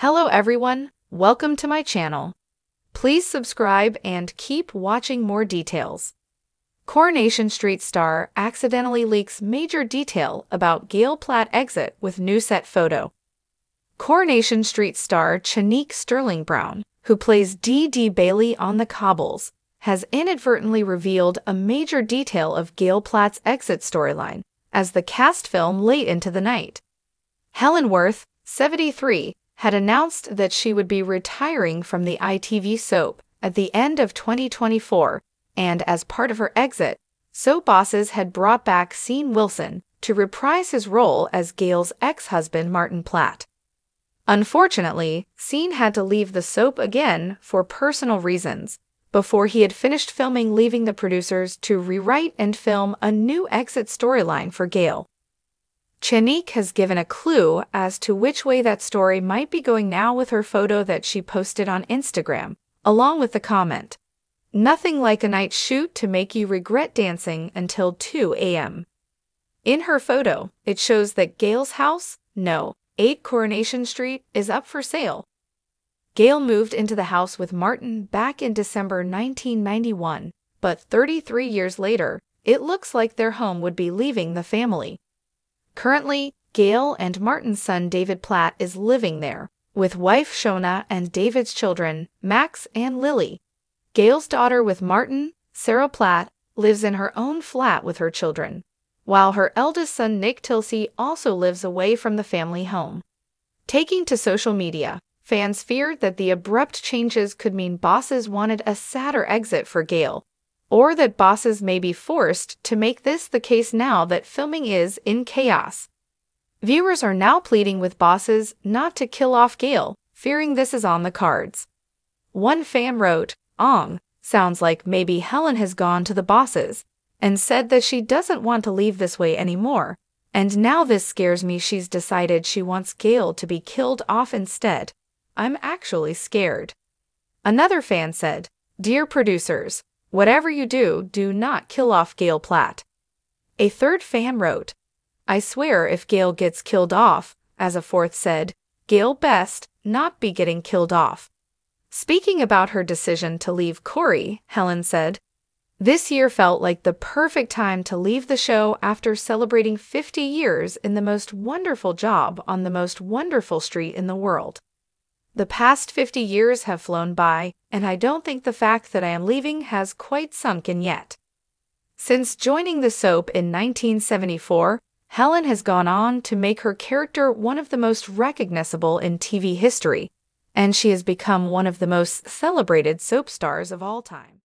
Hello everyone, welcome to my channel. Please subscribe and keep watching more details. Coronation Street star accidentally leaks major detail about Gail Platt exit with new set photo. Coronation Street star Chanique Sterling Brown, who plays Dee Dee Bailey on The Cobbles, has inadvertently revealed a major detail of Gail Platt's exit storyline as the cast film late into the night. Helen Worth, 73, had announced that she would be retiring from the ITV soap at the end of 2024, and as part of her exit, soap bosses had brought back Sean Wilson to reprise his role as Gail's ex husband Martin Platt. Unfortunately, Sean had to leave the soap again for personal reasons before he had finished filming, leaving the producers to rewrite and film a new exit storyline for Gail. Chanique has given a clue as to which way that story might be going now with her photo that she posted on Instagram, along with the comment, Nothing like a night shoot to make you regret dancing until 2 a.m. In her photo, it shows that Gail's house, no, 8 Coronation Street, is up for sale. Gail moved into the house with Martin back in December 1991, but 33 years later, it looks like their home would be leaving the family. Currently, Gail and Martin's son David Platt is living there, with wife Shona and David's children, Max and Lily. Gail's daughter with Martin, Sarah Platt, lives in her own flat with her children, while her eldest son Nick Tilsey also lives away from the family home. Taking to social media, fans feared that the abrupt changes could mean bosses wanted a sadder exit for Gail, or that bosses may be forced to make this the case now that filming is in chaos. Viewers are now pleading with bosses not to kill off Gale, fearing this is on the cards. One fan wrote, Ong, sounds like maybe Helen has gone to the bosses and said that she doesn't want to leave this way anymore, and now this scares me she's decided she wants Gale to be killed off instead. I'm actually scared. Another fan said, Dear producers, Whatever you do, do not kill off Gail Platt. A third fan wrote, I swear if Gail gets killed off, as a fourth said, Gail best not be getting killed off. Speaking about her decision to leave Corey, Helen said, This year felt like the perfect time to leave the show after celebrating 50 years in the most wonderful job on the most wonderful street in the world. The past 50 years have flown by, and I don't think the fact that I am leaving has quite sunk in yet. Since joining the soap in 1974, Helen has gone on to make her character one of the most recognizable in TV history, and she has become one of the most celebrated soap stars of all time.